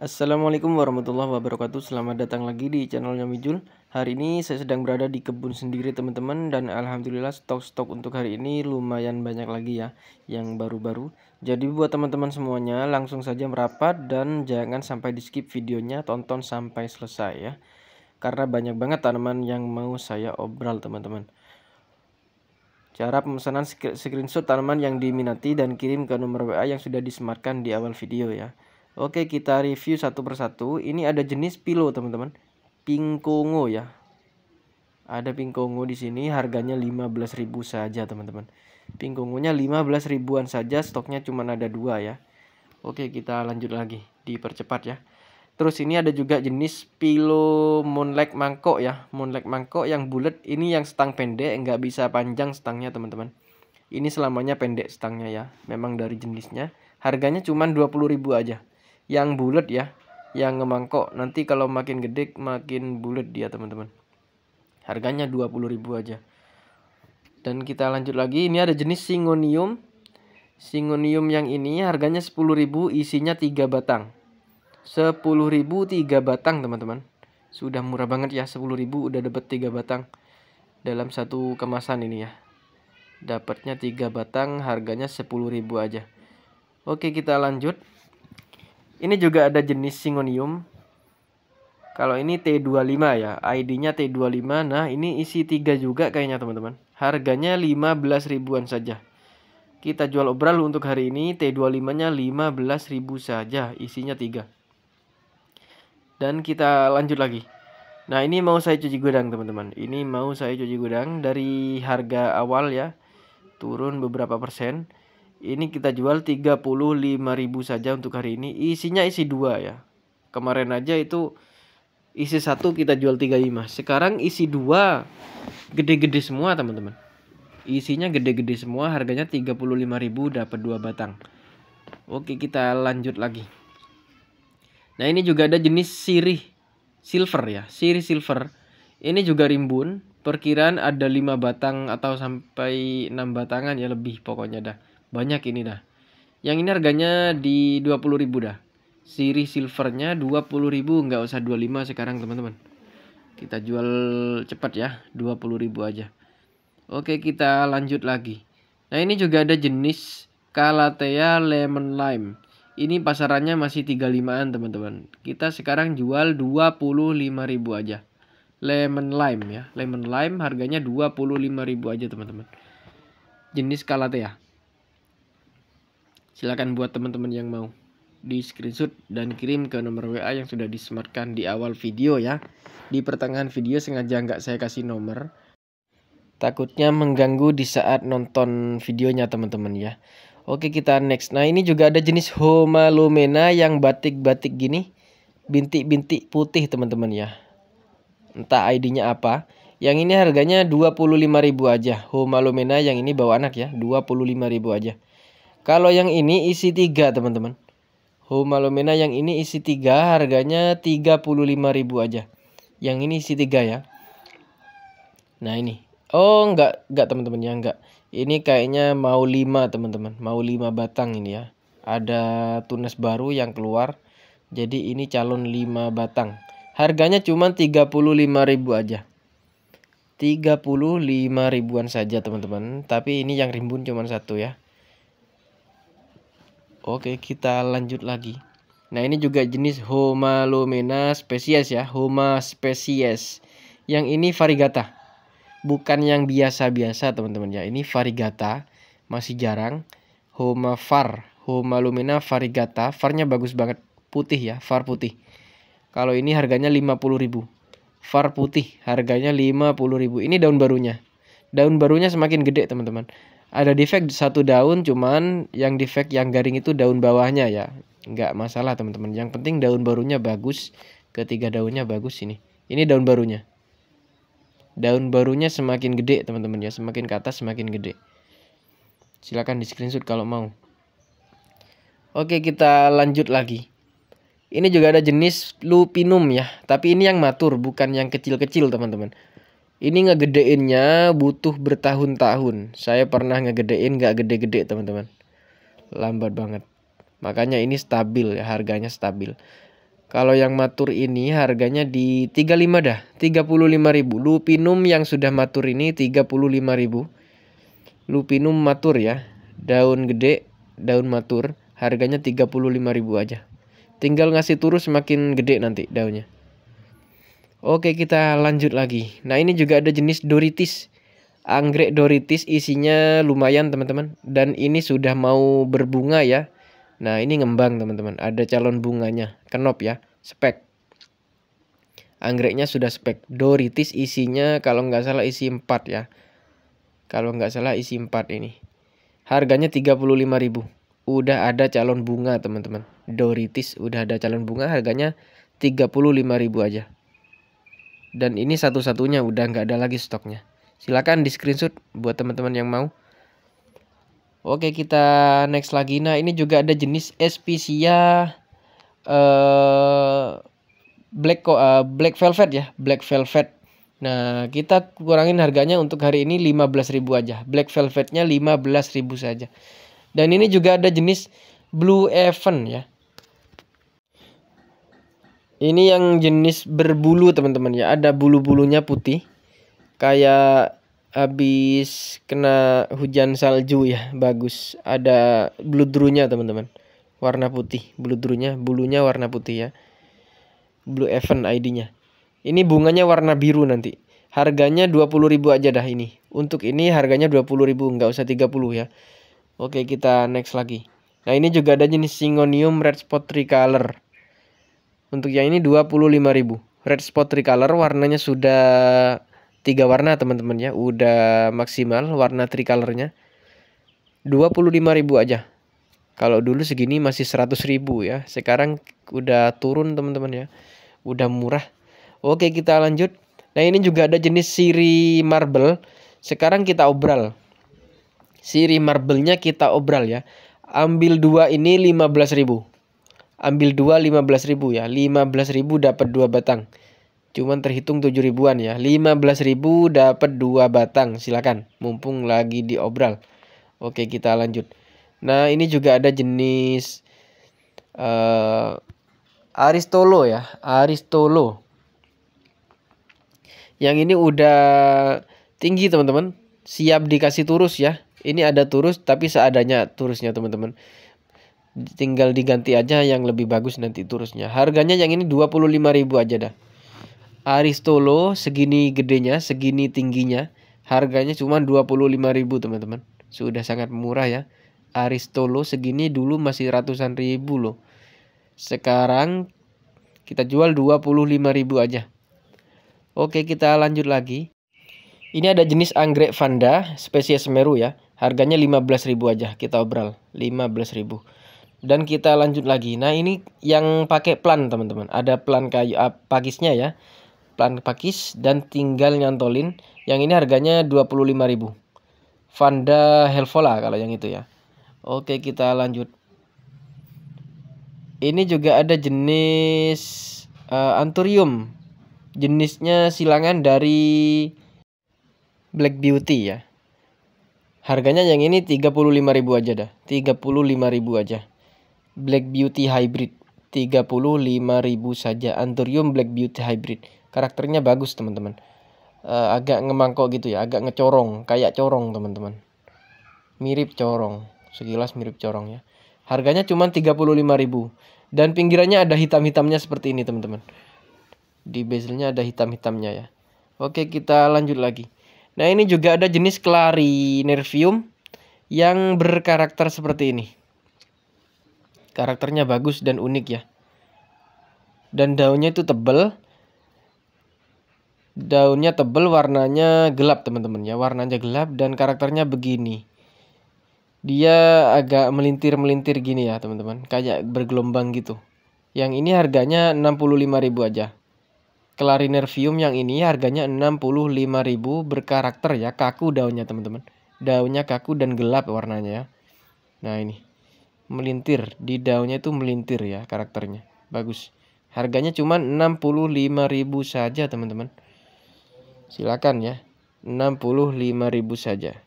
Assalamualaikum warahmatullahi wabarakatuh Selamat datang lagi di channelnya Mijul Hari ini saya sedang berada di kebun sendiri teman-teman Dan Alhamdulillah stok-stok untuk hari ini lumayan banyak lagi ya Yang baru-baru Jadi buat teman-teman semuanya langsung saja merapat Dan jangan sampai di skip videonya Tonton sampai selesai ya Karena banyak banget tanaman yang mau saya obral teman-teman Cara pemesanan screenshot tanaman yang diminati dan kirim ke nomor WA yang sudah disematkan di awal video ya Oke, kita review satu persatu. Ini ada jenis pilo, teman-teman. Pingkongo ya. Ada pingkongo di sini, harganya 15.000 saja, teman-teman. Pingkongonya 15 ribuan saja, stoknya cuma ada dua ya. Oke, kita lanjut lagi, dipercepat ya. Terus ini ada juga jenis pilo moonlight mangkok ya. Moonlight mangkok yang bulat ini yang stang pendek, nggak bisa panjang stangnya teman-teman. Ini selamanya pendek stangnya ya, memang dari jenisnya. Harganya cuma 20.000 aja yang bulat ya yang ngemangkok nanti kalau makin gede makin bulat dia teman-teman harganya 20.000 aja dan kita lanjut lagi ini ada jenis singonium singonium yang ini harganya 10.000 isinya 3 batang 10.000 3 batang teman-teman sudah murah banget ya 10.000 udah dapat 3 batang dalam satu kemasan ini ya dapatnya 3 batang harganya 10.000 aja Oke kita lanjut ini juga ada jenis singonium. Kalau ini T25 ya, ID-nya T25. Nah, ini isi 3 juga kayaknya, teman-teman. Harganya 15 ribuan saja. Kita jual obral untuk hari ini T25-nya 15 ribu saja, isinya 3. Dan kita lanjut lagi. Nah, ini mau saya cuci gudang, teman-teman. Ini mau saya cuci gudang dari harga awal ya. Turun beberapa persen ini kita jual 35.000 saja untuk hari ini isinya isi dua ya kemarin aja itu isi satu kita jual 35 sekarang isi dua gede-gede semua teman-teman isinya gede-gede semua harganya 35.000 dapat dua batang oke kita lanjut lagi nah ini juga ada jenis sirih silver ya sirih silver ini juga rimbun perkiraan ada 5 batang atau sampai 6 batangan ya lebih pokoknya dah banyak ini dah. Yang ini harganya di 20.000 dah. Siri silvernya 20.000 nggak usah 25 sekarang teman-teman. Kita jual cepat ya, 20.000 aja. Oke, kita lanjut lagi. Nah, ini juga ada jenis kalatea Lemon Lime. Ini pasarannya masih 35-an, teman-teman. Kita sekarang jual 25.000 aja. Lemon Lime ya. Lemon Lime harganya 25.000 aja, teman-teman. Jenis kalatea Silakan buat teman-teman yang mau di screenshot dan kirim ke nomor WA yang sudah disematkan di awal video ya. Di pertengahan video sengaja nggak saya kasih nomor. Takutnya mengganggu di saat nonton videonya teman-teman ya. Oke kita next. Nah ini juga ada jenis homalomena yang batik-batik gini. Bintik-bintik putih teman-teman ya. Entah ID-nya apa. Yang ini harganya 25.000 aja. Homalomena yang ini bawa anak ya. 25.000 aja. Kalau yang ini isi 3 teman-teman. Humalumina yang ini isi 3 harganya ribu aja. Yang ini isi 3 ya. Nah ini. Oh enggak, enggak teman-teman ya enggak. Ini kayaknya mau 5 teman-teman. Mau 5 batang ini ya. Ada tunas baru yang keluar. Jadi ini calon 5 batang. Harganya cuma ribu aja. 35 ribuan saja teman-teman. Tapi ini yang rimbun cuma satu ya. Oke, kita lanjut lagi. Nah, ini juga jenis Homalomena spesies ya, Homa spesies. Yang ini varigata. Bukan yang biasa-biasa, teman-teman ya. Ini varigata, masih jarang. Homa var, Homalomena varigata. Varnya bagus banget, putih ya, var putih. Kalau ini harganya 50.000. Var putih harganya 50.000. Ini daun barunya. Daun barunya semakin gede, teman-teman ada defect satu daun cuman yang defect yang garing itu daun bawahnya ya nggak masalah teman-teman yang penting daun barunya bagus ketiga daunnya bagus ini ini daun barunya daun barunya semakin gede teman-teman ya semakin ke atas semakin gede silahkan di screenshot kalau mau Oke kita lanjut lagi Ini juga ada jenis lupinum ya Tapi ini yang matur bukan yang kecil-kecil teman-teman ini ngegedeinnya butuh bertahun-tahun. Saya pernah ngegedein gak gede-gede teman-teman. Lambat banget. Makanya ini stabil ya, harganya stabil. Kalau yang matur ini harganya di 35 dah, 35 ribu. Lupinum yang sudah matur ini 35 ribu. Lupinum matur ya, daun gede, daun matur, harganya 35 ribu aja. Tinggal ngasih turu semakin gede nanti daunnya. Oke kita lanjut lagi. Nah ini juga ada jenis doritis. Anggrek doritis isinya lumayan teman-teman. Dan ini sudah mau berbunga ya. Nah ini ngembang teman-teman. Ada calon bunganya. Kenop ya. Spek. Anggreknya sudah spek. Doritis isinya kalau nggak salah isi 4 ya. Kalau nggak salah isi 4 ini. Harganya 35000 udah ada calon bunga teman-teman. Doritis udah ada calon bunga harganya 35.000 aja dan ini satu-satunya udah nggak ada lagi stoknya silakan di screenshot buat teman-teman yang mau oke kita next lagi nah ini juga ada jenis Especia uh, black uh, black velvet ya black velvet nah kita kurangin harganya untuk hari ini 15.000 aja black velvetnya 15.000 saja dan ini juga ada jenis blue Event ya ini yang jenis berbulu teman-teman ya. Ada bulu-bulunya putih. Kayak habis kena hujan salju ya. Bagus. Ada bludrunya teman-teman. Warna putih. Bludrunya. Bulunya warna putih ya. Blue event ID-nya. Ini bunganya warna biru nanti. Harganya ribu aja dah ini. Untuk ini harganya ribu, Nggak usah 30 ya. Oke kita next lagi. Nah ini juga ada jenis singonium Red Spot Tricolor. Untuk yang ini 25.000. Red spot tricolor warnanya sudah tiga warna teman-teman ya, udah maksimal warna tricolornya. 25.000 aja. Kalau dulu segini masih 100.000 ya. Sekarang udah turun teman-teman ya. Udah murah. Oke, kita lanjut. Nah, ini juga ada jenis siri marble. Sekarang kita obral. Siri marble-nya kita obral ya. Ambil dua ini ribu ambil 2 15.000 ya. 15.000 dapat 2 batang. Cuman terhitung tujuh ribuan ya. 15.000 dapat 2 batang. Silakan, mumpung lagi di obral. Oke, kita lanjut. Nah, ini juga ada jenis uh, Aristolo ya, Aristolo. Yang ini udah tinggi, teman-teman. Siap dikasih turus ya. Ini ada turus tapi seadanya turusnya, teman-teman tinggal diganti aja yang lebih bagus nanti turusnya. Harganya yang ini 25.000 aja dah. Aristolo segini gedenya, segini tingginya, harganya cuma 25.000 teman-teman. Sudah sangat murah ya. Aristolo segini dulu masih ratusan ribu loh. Sekarang kita jual 25.000 aja. Oke, kita lanjut lagi. Ini ada jenis anggrek vanda spesies meru ya. Harganya 15.000 aja kita obral. 15.000 dan kita lanjut lagi. Nah, ini yang pakai plan, teman-teman. Ada plan kayu uh, pakisnya ya. Plan pakis dan tinggal nyantolin. Yang ini harganya 25.000. Vanda Helvola kalau yang itu ya. Oke, kita lanjut. Ini juga ada jenis uh, anturium. Jenisnya silangan dari Black Beauty ya. Harganya yang ini 35.000 aja dah. 35.000 aja. Black Beauty Hybrid 35.000 saja Anthurium Black Beauty Hybrid karakternya bagus teman-teman uh, agak ngemangkok gitu ya agak ngecorong kayak corong teman-teman mirip corong sekilas mirip corong ya harganya cuma 35.000 dan pinggirannya ada hitam-hitamnya seperti ini teman-teman di bezelnya ada hitam-hitamnya ya oke kita lanjut lagi nah ini juga ada jenis Clari Nervium yang berkarakter seperti ini karakternya bagus dan unik ya dan daunnya itu tebel daunnya tebel warnanya gelap teman-teman ya warnanya gelap dan karakternya begini dia agak melintir-melintir gini ya teman-teman kayak bergelombang gitu yang ini harganya 65.000 aja Clarinervium yang ini harganya 65.000 berkarakter ya kaku daunnya teman-teman daunnya kaku dan gelap warnanya ya nah ini melintir di daunnya itu melintir ya karakternya bagus harganya cuma 65.000 saja teman-teman silakan ya 65.000 saja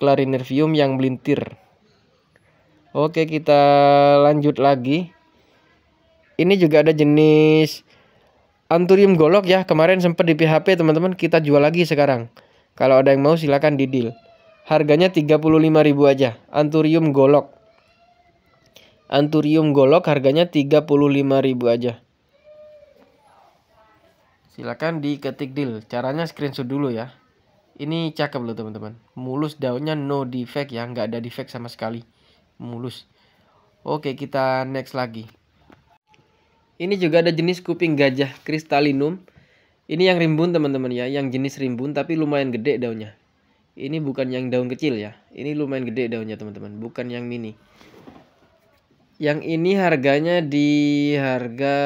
clarinervium yang melintir oke kita lanjut lagi ini juga ada jenis anturium golok ya kemarin sempat di PHP teman-teman kita jual lagi sekarang kalau ada yang mau silakan didil harganya 35.000 aja anturium golok Anturium golok harganya 35.000 aja. Silakan diketik deal. Caranya screenshot dulu ya. Ini cakep loh teman-teman. Mulus daunnya no defect ya, nggak ada defect sama sekali. Mulus. Oke, kita next lagi. Ini juga ada jenis kuping gajah kristalinum. Ini yang rimbun teman-teman ya, yang jenis rimbun tapi lumayan gede daunnya. Ini bukan yang daun kecil ya. Ini lumayan gede daunnya teman-teman, bukan yang mini. Yang ini harganya di harga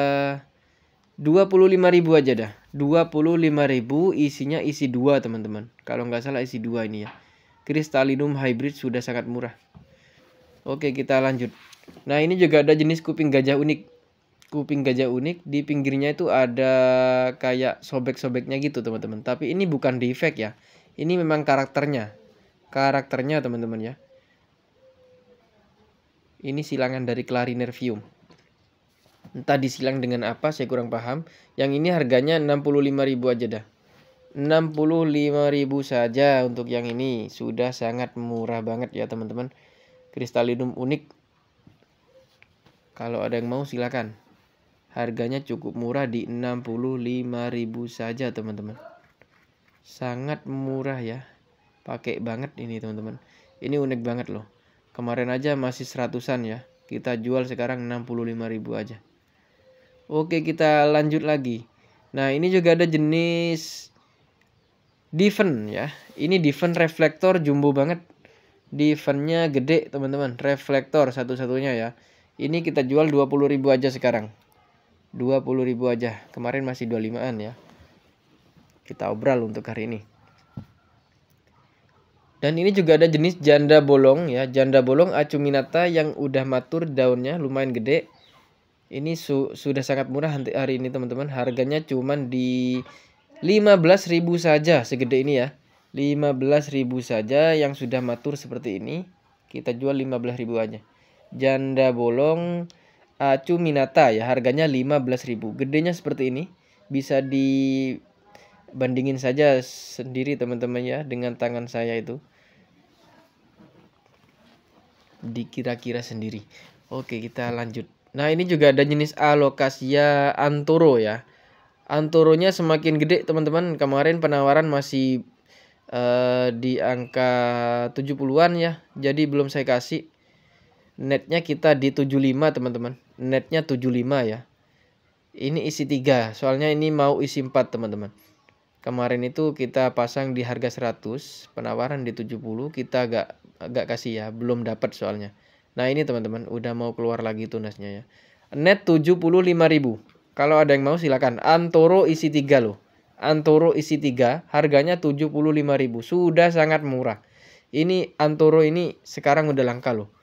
25.000 aja dah. 25.000 isinya isi 2 teman-teman. Kalau nggak salah isi 2 ini ya. Kristalinum hybrid sudah sangat murah. Oke, kita lanjut. Nah, ini juga ada jenis kuping gajah unik. Kuping gajah unik di pinggirnya itu ada kayak sobek-sobeknya gitu, teman-teman. Tapi ini bukan defect ya. Ini memang karakternya. Karakternya, teman-teman ya. Ini silangan dari Clarinervium. Entah disilang dengan apa, saya kurang paham. Yang ini harganya 65.000 aja dah. 65.000 saja untuk yang ini. Sudah sangat murah banget ya, teman-teman. Kristalinum unik. Kalau ada yang mau silakan. Harganya cukup murah di 65.000 saja, teman-teman. Sangat murah ya. Pakai banget ini, teman-teman. Ini unik banget loh. Kemarin aja masih seratusan ya. Kita jual sekarang 65.000 aja. Oke kita lanjut lagi. Nah ini juga ada jenis Diven ya. Ini Diven reflektor jumbo banget. Divennya gede teman-teman. Reflektor satu-satunya ya. Ini kita jual 20.000 aja sekarang. 20.000 aja. Kemarin masih 25-an ya. Kita obral untuk hari ini. Dan ini juga ada jenis janda bolong ya. Janda bolong acuminata yang udah matur daunnya lumayan gede. Ini su sudah sangat murah hari ini teman-teman. Harganya cuman di 15.000 saja segede ini ya. 15.000 saja yang sudah matur seperti ini. Kita jual 15.000 aja. Janda bolong acuminata ya. Harganya 15.000. Gedenya seperti ini. Bisa di bandingin saja sendiri teman-teman ya dengan tangan saya itu dikira-kira sendiri oke kita lanjut nah ini juga ada jenis alokasia anturo ya anturonya semakin gede teman-teman kemarin penawaran masih uh, di angka 70-an ya jadi belum saya kasih netnya kita di 75 teman-teman netnya 75 ya ini isi 3 soalnya ini mau isi 4 teman-teman Kemarin itu kita pasang di harga 100, penawaran di 70, kita agak agak kasih ya, belum dapat soalnya. Nah, ini teman-teman udah mau keluar lagi tunasnya ya. Net 75.000. Kalau ada yang mau silakan. Antoro isi 3 loh. Antoro isi 3, harganya 75.000. Sudah sangat murah. Ini Antoro ini sekarang udah langka loh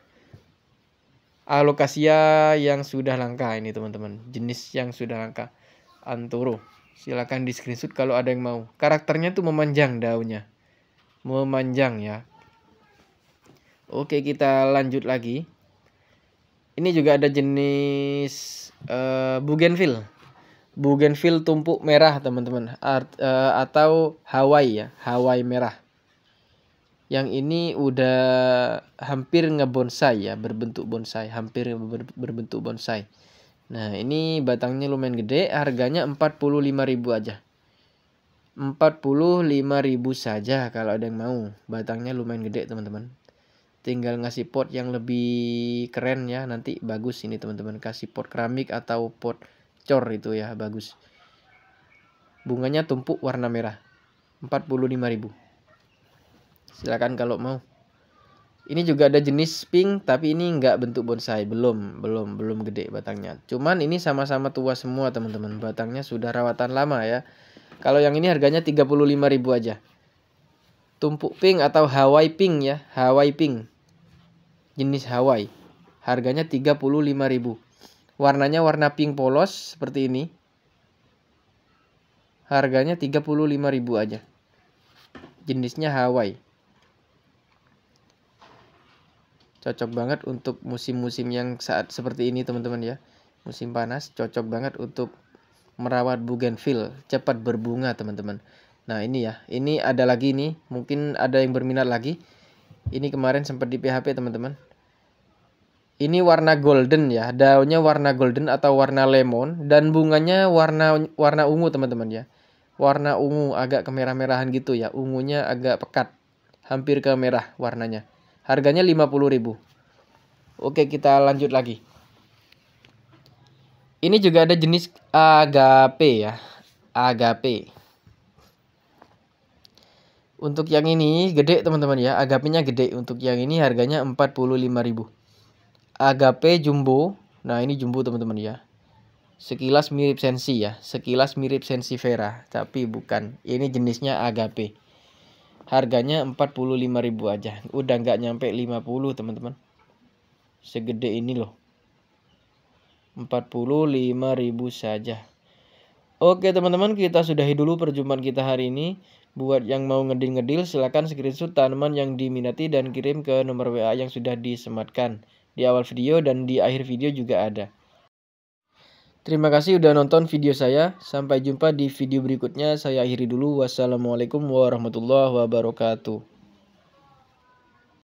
alokasia yang sudah langka ini teman-teman jenis yang sudah langka antoro. Silakan di screenshot kalau ada yang mau. Karakternya tuh memanjang daunnya. Memanjang ya. Oke, kita lanjut lagi. Ini juga ada jenis uh, bougainville. Bougainville tumpuk merah, teman-teman. uh, atau Hawaii ya, Hawaii merah. Yang ini udah hampir ngebonsai ya, berbentuk bonsai, hampir berbentuk bonsai. Nah, ini batangnya lumayan gede, harganya 45.000 aja. 45.000 saja kalau ada yang mau. Batangnya lumayan gede, teman-teman. Tinggal ngasih pot yang lebih keren ya, nanti bagus ini teman-teman. Kasih pot keramik atau pot cor itu ya, bagus. Bunganya tumpuk warna merah. 45.000. Silakan kalau mau. Ini juga ada jenis pink tapi ini nggak bentuk bonsai, belum, belum, belum gede batangnya. Cuman ini sama-sama tua semua teman-teman, batangnya sudah rawatan lama ya. Kalau yang ini harganya 35.000 aja. Tumpuk pink atau Hawaii pink ya, Hawaii pink. Jenis Hawaii. Harganya 35.000. Warnanya warna pink polos seperti ini. Harganya 35.000 aja. Jenisnya Hawaii. cocok banget untuk musim-musim yang saat seperti ini teman-teman ya musim panas cocok banget untuk merawat bougainville cepat berbunga teman-teman nah ini ya ini ada lagi nih mungkin ada yang berminat lagi ini kemarin sempat di PHP teman-teman ini warna golden ya daunnya warna golden atau warna lemon dan bunganya warna warna ungu teman-teman ya warna ungu agak kemerah-merahan gitu ya ungunya agak pekat hampir ke merah warnanya Harganya 50.000. Oke, kita lanjut lagi. Ini juga ada jenis agape ya. Agape. Untuk yang ini gede teman-teman ya. Agapenya gede. Untuk yang ini harganya 45.000. Agape jumbo. Nah, ini jumbo teman-teman ya. Sekilas mirip sensi ya. Sekilas mirip sensi vera, tapi bukan. Ini jenisnya agape. Harganya 45.000 aja. Udah nggak nyampe 50, teman-teman. Segede ini loh. 45.000 saja. Oke teman-teman kita sudahi dulu perjumpaan kita hari ini. Buat yang mau ngedil-ngedil silahkan screenshot tanaman yang diminati dan kirim ke nomor WA yang sudah disematkan. Di awal video dan di akhir video juga ada. Terima kasih sudah nonton video saya. Sampai jumpa di video berikutnya. Saya akhiri dulu. Wassalamualaikum warahmatullahi wabarakatuh.